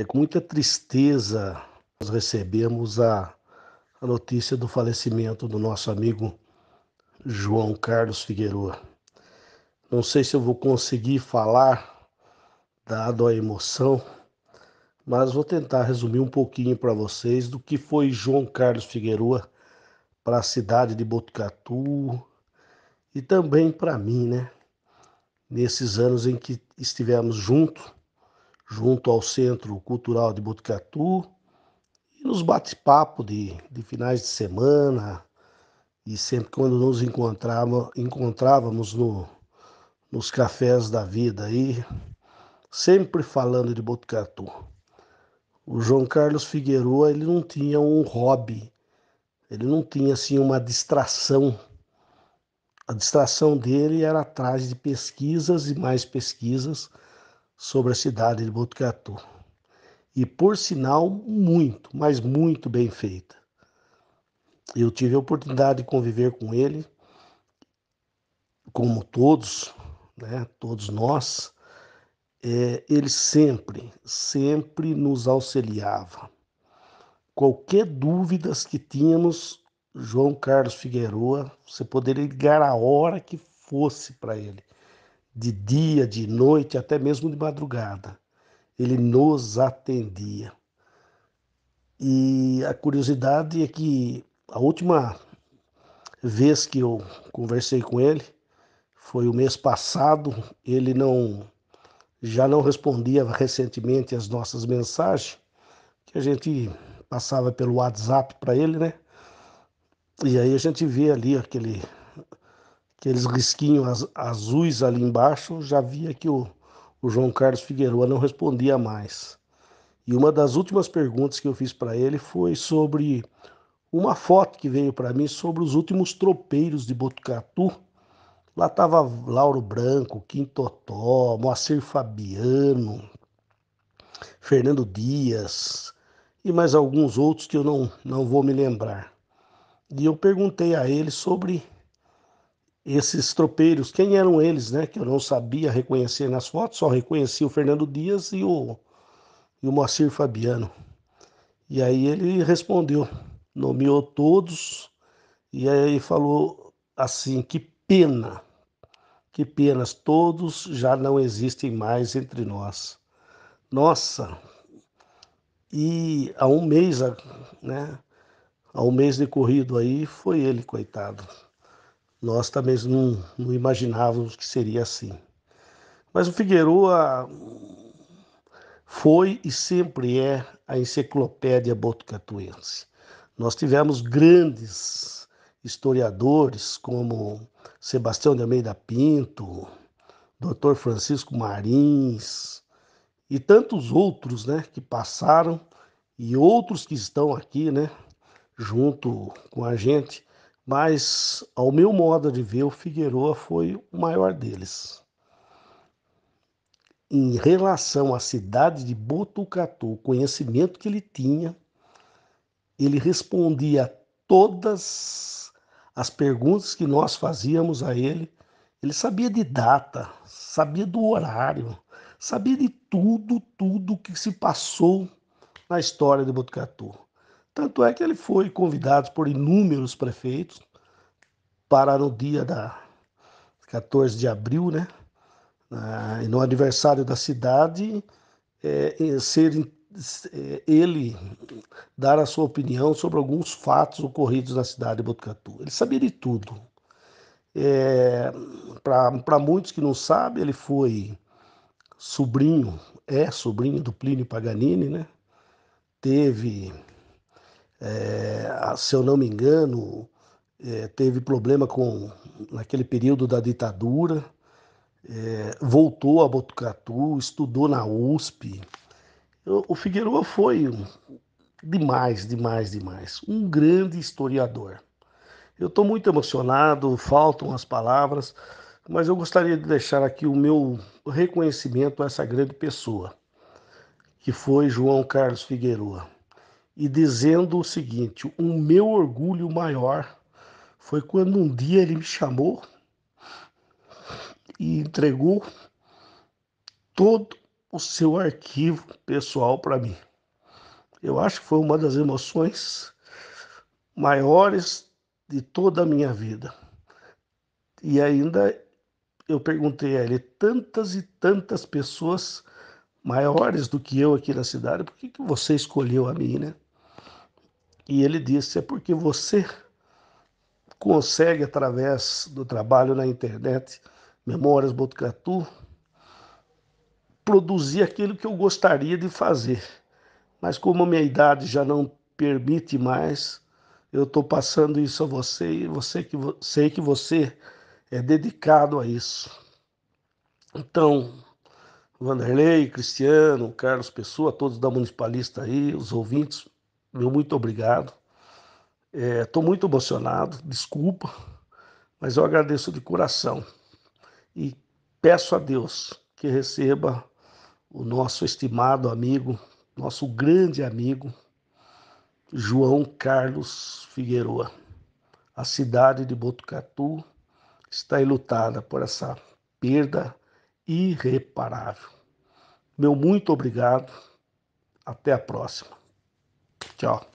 É com muita tristeza nós recebemos a, a notícia do falecimento do nosso amigo João Carlos Figueroa. Não sei se eu vou conseguir falar, dado a emoção, mas vou tentar resumir um pouquinho para vocês do que foi João Carlos Figueroa para a cidade de Botucatu e também para mim, né? Nesses anos em que estivemos juntos junto ao Centro Cultural de Botucatu, e nos bate-papo de, de finais de semana, e sempre quando nos encontrava, encontrávamos no, nos cafés da vida aí, sempre falando de Botucatu. O João Carlos Figueroa, ele não tinha um hobby, ele não tinha assim uma distração. A distração dele era atrás de pesquisas e mais pesquisas sobre a cidade de Botucatu. E por sinal, muito, mas muito bem feita. Eu tive a oportunidade de conviver com ele, como todos, né, todos nós, é, ele sempre, sempre nos auxiliava. Qualquer dúvidas que tínhamos, João Carlos Figueroa, você poderia ligar a hora que fosse para ele de dia, de noite, até mesmo de madrugada. Ele nos atendia. E a curiosidade é que a última vez que eu conversei com ele foi o mês passado, ele não já não respondia recentemente as nossas mensagens que a gente passava pelo WhatsApp para ele, né? E aí a gente vê ali aquele aqueles risquinhos azuis ali embaixo, já via que o, o João Carlos Figueroa não respondia mais. E uma das últimas perguntas que eu fiz para ele foi sobre uma foto que veio para mim sobre os últimos tropeiros de Botucatu. Lá estava Lauro Branco, Quintotó, Moacir Fabiano, Fernando Dias e mais alguns outros que eu não, não vou me lembrar. E eu perguntei a ele sobre esses tropeiros, quem eram eles, né? Que eu não sabia reconhecer nas fotos, só reconheci o Fernando Dias e o, e o Moacir Fabiano. E aí ele respondeu, nomeou todos e aí falou assim: que pena, que penas, todos já não existem mais entre nós. Nossa! E há um mês, né? Há um mês decorrido aí foi ele, coitado. Nós também não, não imaginávamos que seria assim. Mas o Figueroa foi e sempre é a enciclopédia botucatuense. Nós tivemos grandes historiadores como Sebastião de Almeida Pinto, Dr. Francisco Marins e tantos outros, né, que passaram e outros que estão aqui, né, junto com a gente mas, ao meu modo de ver, o Figueroa foi o maior deles. Em relação à cidade de Botucatu, o conhecimento que ele tinha, ele respondia todas as perguntas que nós fazíamos a ele. Ele sabia de data, sabia do horário, sabia de tudo, tudo que se passou na história de Botucatu. Tanto é que ele foi convidado por inúmeros prefeitos para no dia da 14 de abril, né, ah, no aniversário da cidade, é, é ser é, ele dar a sua opinião sobre alguns fatos ocorridos na cidade de Botucatu. Ele sabia de tudo. É, Para muitos que não sabem, ele foi sobrinho, é sobrinho do Plínio Paganini, né? Teve é, se eu não me engano, é, teve problema com naquele período da ditadura, é, voltou a Botucatu, estudou na USP. O, o Figueiredo foi demais, demais, demais, um grande historiador. Eu estou muito emocionado, faltam as palavras, mas eu gostaria de deixar aqui o meu reconhecimento a essa grande pessoa, que foi João Carlos Figueiredo e dizendo o seguinte: O meu orgulho maior foi quando um dia ele me chamou e entregou todo o seu arquivo pessoal para mim. Eu acho que foi uma das emoções maiores de toda a minha vida. E ainda eu perguntei a ele: tantas e tantas pessoas maiores do que eu aqui na cidade, por que, que você escolheu a mim, né? E ele disse: é porque você consegue, através do trabalho na internet, Memórias Botucatu, produzir aquilo que eu gostaria de fazer. Mas como a minha idade já não permite mais, eu estou passando isso a você e você que sei que você é dedicado a isso. Então, Vanderlei, Cristiano, Carlos Pessoa, todos da Municipalista aí, os ouvintes, meu muito obrigado. Estou é, muito emocionado, desculpa, mas eu agradeço de coração e peço a Deus que receba o nosso estimado amigo, nosso grande amigo, João Carlos Figueroa. A cidade de Botucatu está enlutada por essa perda irreparável. Meu muito obrigado. Até a próxima. Tchau.